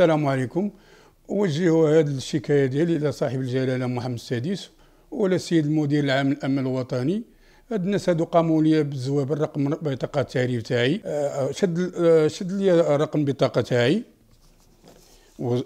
السلام عليكم وجهوا هذه الشكايه ديالي الى صاحب الجلاله محمد السادس ولا السيد المدير العام الامن الوطني هاد الناس هادو قاموا لي بالزواب الرقم بطاقه التعريف تاعي آه، شد آه، شد لي رقم بطاقه تاعي و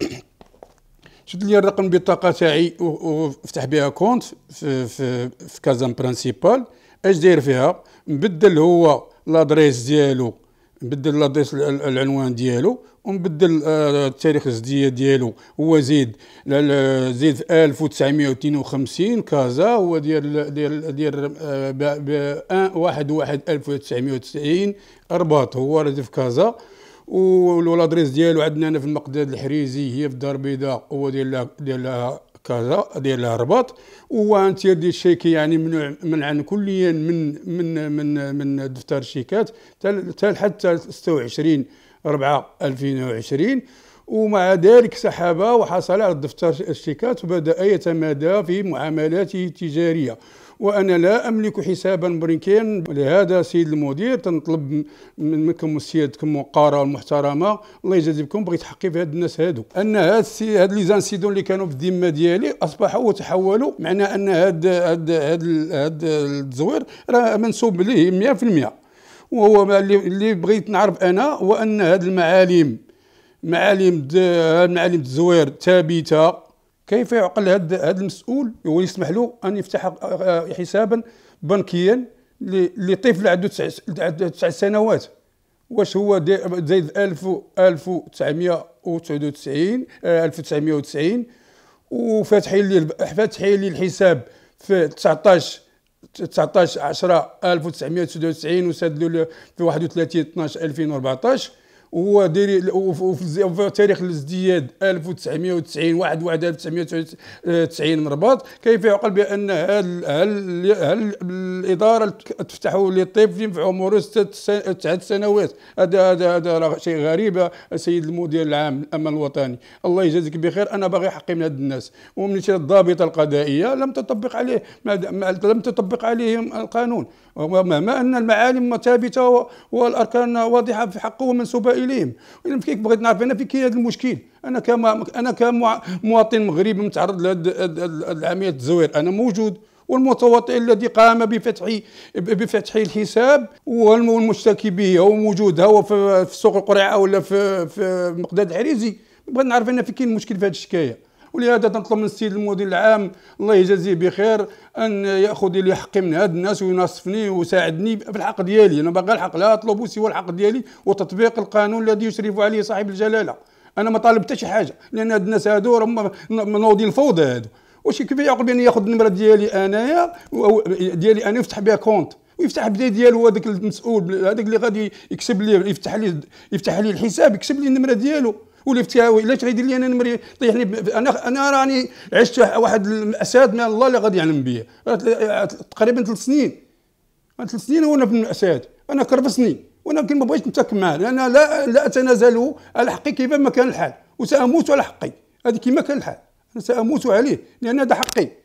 شد لي الرقم بطاقه تاعي وفتح بها كونت في في, في كازان برانسيبال اش داير فيها مبدل هو لادريس ديالو نبدل لاديس العنوان ديالو ونبدل آه، التاريخ الزديه ديالو هو زيد زيد 1952 كازا هو ديال ديال ديال 1 1 1990 رباط هو راه في كازا والادريس ديالو عندنا هنا في المقداد الحريزي هي في الدار البيضاء هو ديال ديال كذا ديال الهربط وانتير ديال الشيكي يعني ممنوع منعا كليا من من من من دفتر الشيكات حتى حتى 26 4 2020 ومع ذلك سحب وحصل على دفتر الشيكات وبدا يتمادى في معاملاته التجاريه وأنا لا أملك حسابا بريكين لهذا سيد المدير تنطلب منكم وسيادتكم وقارة والمحترمة الله يجازيكم بغيت حقي في هاد الناس هادو أن هاد سي هاد لي زانسيدون اللي كانوا في الذمة ديالي أصبحوا وتحولوا معنى أن هاد هاد هاد, هاد التزوير راه منسوب ليه 100% وهو اللي بغيت نعرف أنا هو أن هاد المعالم معالم المعالم التزوير ثابته كيف يعقل هذا المسؤول ويسمح له ان يفتح آه، حسابا بنكيا لطفل عنده تسع سنوات واش هو زايد 1000 1999 1990 وفاتحين لي فاتحين لي الحساب في 19 19 10 1999 وسدلوا في 31 12 2014 وديري وفي تاريخ الازدياد 1990 واحد واحد 1990 آه، مرباط كيف يعقل بان هل هل هل الاداره تفتح للطفل في عمره ست سنوات هذا هذا هذا شيء غريب السيد المدير العام الامن الوطني الله يجازيك بخير انا باغي حقي من هاد الناس ومن الضابطه القضائيه لم تطبق عليه لم تطبق عليهم القانون ومهما ان المعالم ثابته والاركان واضحه في حقه ومنسوبه اليهم ولكن كيف بغيت نعرف انا فين كاين هذا المشكل انا كما انا كمواطن مغربي متعرض لهذه عمليه التزوير انا موجود والمتواطئ الذي قام بفتح بفتح الحساب والمشتكي به موجود هو في سوق القرعه ولا في, في مقداد العريزي بغيت نعرف انا فين كاين المشكل في هذه الشكايه ولهذا تنطلب من السيد المدير العام الله يجازيه بخير ان ياخذ لي حقي من هاد الناس وينصفني ويساعدني في الحق ديالي انا باغي الحق لا اطلب سوى الحق ديالي وتطبيق القانون الذي يشرف عليه صاحب الجلاله انا ما طالب حتى شي حاجه لان هاد الناس هادو راهم منوضين الفوضى هادو واش كيف يعقل بان ياخذ النمره ديالي انايا ديالي انا يفتح بها كونت ويفتح بدا ديالو هذاك المسؤول هذاك اللي غادي يكسب لي يفتح لي يفتح لي الحساب يكسب لي النمره ديالو ولفتها علاش غيدير لي انا نمري طيحني انا انا راني عشت واحد الاساد من الله اللي غادي يعلم بيا آه، تقريبا ثلاث سنين ثلاث سنين وانا في الاساد انا كرفسني ولكن ما بغيتش نتاكم معاه لان لا لا اتنازل على حقي كيف ما كان الحال وساموت على حقي هذه كيما كان الحال انا ساموت عليه لان هذا حقي